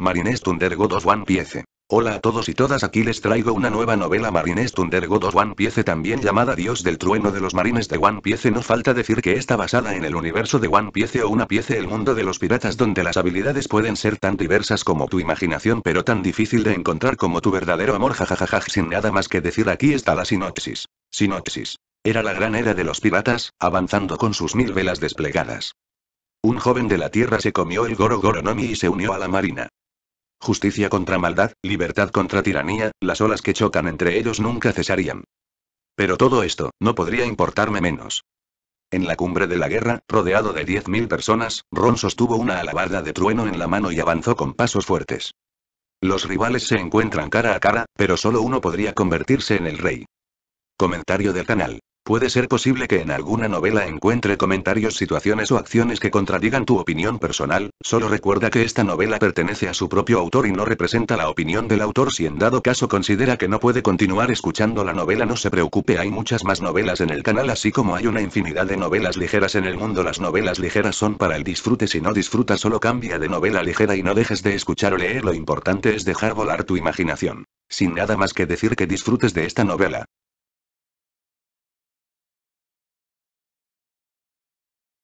Marines Thunder God One Piece. Hola a todos y todas aquí les traigo una nueva novela Marines Thunder God One Piece también llamada Dios del Trueno de los Marines de One Piece no falta decir que está basada en el universo de One Piece o una pieza, el mundo de los piratas donde las habilidades pueden ser tan diversas como tu imaginación pero tan difícil de encontrar como tu verdadero amor jajajaja sin nada más que decir aquí está la sinopsis. Sinopsis. Era la gran era de los piratas, avanzando con sus mil velas desplegadas. Un joven de la Tierra se comió el Goro Goro Nomi y se unió a la Marina. Justicia contra maldad, libertad contra tiranía, las olas que chocan entre ellos nunca cesarían. Pero todo esto, no podría importarme menos. En la cumbre de la guerra, rodeado de 10.000 personas, Ron sostuvo una alabarda de trueno en la mano y avanzó con pasos fuertes. Los rivales se encuentran cara a cara, pero solo uno podría convertirse en el rey. Comentario del canal. Puede ser posible que en alguna novela encuentre comentarios, situaciones o acciones que contradigan tu opinión personal, solo recuerda que esta novela pertenece a su propio autor y no representa la opinión del autor. Si en dado caso considera que no puede continuar escuchando la novela, no se preocupe, hay muchas más novelas en el canal así como hay una infinidad de novelas ligeras en el mundo. Las novelas ligeras son para el disfrute, si no disfruta solo cambia de novela ligera y no dejes de escuchar o leer, lo importante es dejar volar tu imaginación. Sin nada más que decir que disfrutes de esta novela.